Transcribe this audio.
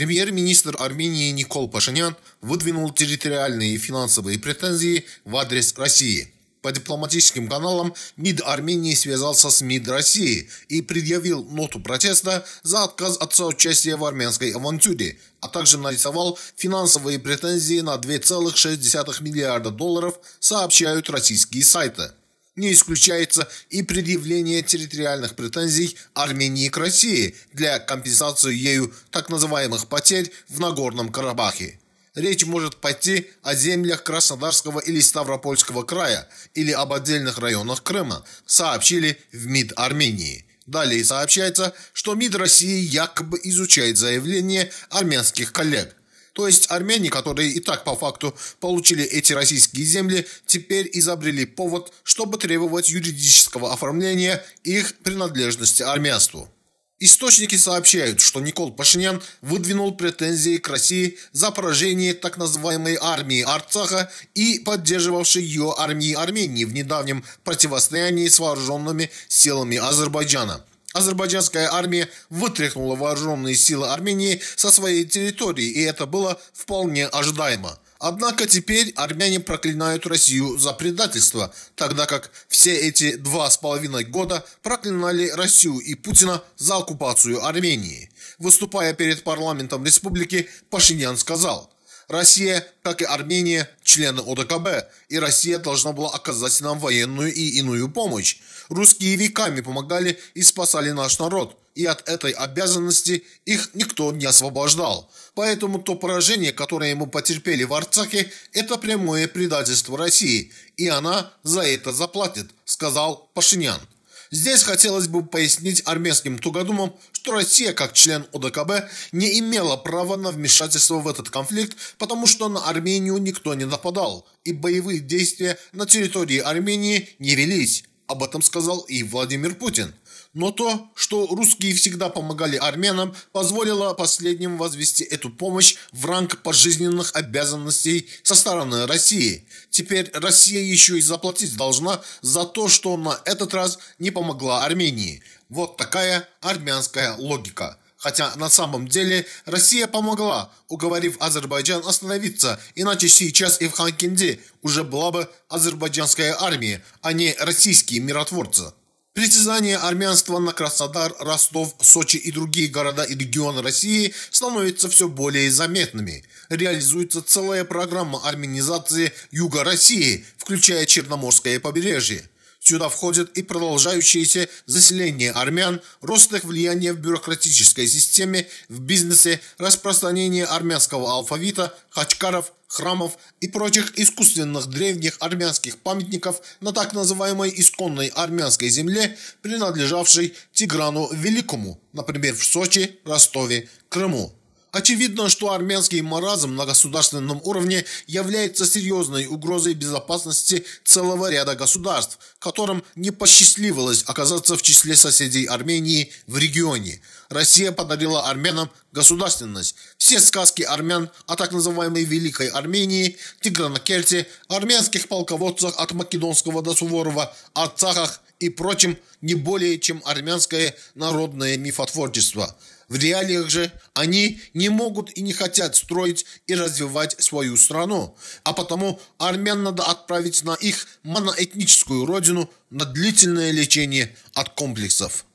Премьер-министр Армении Никол Пашинян выдвинул территориальные и финансовые претензии в адрес России. По дипломатическим каналам МИД Армении связался с МИД России и предъявил ноту протеста за отказ от соучастия в армянской авантюре, а также нарисовал финансовые претензии на 2,6 миллиарда долларов, сообщают российские сайты. Не исключается и предъявление территориальных претензий Армении к России для компенсации ею так называемых потерь в Нагорном Карабахе. Речь может пойти о землях Краснодарского или Ставропольского края или об отдельных районах Крыма, сообщили в МИД Армении. Далее сообщается, что МИД России якобы изучает заявление армянских коллег, то есть армяне, которые и так по факту получили эти российские земли, теперь изобрели повод, чтобы требовать юридического оформления их принадлежности армянству. Источники сообщают, что Никол Пашинян выдвинул претензии к России за поражение так называемой армии Арцаха и поддерживавшей ее армии Армении в недавнем противостоянии с вооруженными силами Азербайджана. Азербайджанская армия вытряхнула вооруженные силы Армении со своей территории, и это было вполне ожидаемо. Однако теперь армяне проклинают Россию за предательство, тогда как все эти два с половиной года проклинали Россию и Путина за оккупацию Армении. Выступая перед парламентом республики, Пашинян сказал – Россия, как и Армения, члены ОДКБ, и Россия должна была оказать нам военную и иную помощь. Русские веками помогали и спасали наш народ, и от этой обязанности их никто не освобождал. Поэтому то поражение, которое мы потерпели в Арцахе, это прямое предательство России, и она за это заплатит, сказал Пашинян. Здесь хотелось бы пояснить армянским тугодумам, что Россия, как член ОДКБ, не имела права на вмешательство в этот конфликт, потому что на Армению никто не нападал, и боевые действия на территории Армении не велись. Об этом сказал и Владимир Путин – но то, что русские всегда помогали армянам, позволило последним возвести эту помощь в ранг пожизненных обязанностей со стороны России. Теперь Россия еще и заплатить должна за то, что на этот раз не помогла Армении. Вот такая армянская логика. Хотя на самом деле Россия помогла, уговорив Азербайджан остановиться, иначе сейчас и в Ханкенде уже была бы азербайджанская армия, а не российские миротворцы. Притязание армянства на Краснодар, Ростов, Сочи и другие города и регионы России становится все более заметными. Реализуется целая программа армянизации Юга России, включая Черноморское побережье. Сюда входит и продолжающееся заселение армян, рост их влияния в бюрократической системе, в бизнесе, распространение армянского алфавита, хачкаров, храмов и прочих искусственных древних армянских памятников на так называемой исконной армянской земле, принадлежавшей Тиграну Великому, например, в Сочи, Ростове, Крыму. Очевидно, что армянский маразм на государственном уровне является серьезной угрозой безопасности целого ряда государств, которым не посчастливилось оказаться в числе соседей Армении в регионе. Россия подарила армянам государственность. Все сказки армян о так называемой Великой Армении, Тигранокерте, армянских полководцах от Македонского до Суворова, арцахах – и прочим не более, чем армянское народное мифотворчество. В реалиях же они не могут и не хотят строить и развивать свою страну, а потому армян надо отправить на их моноэтническую родину на длительное лечение от комплексов.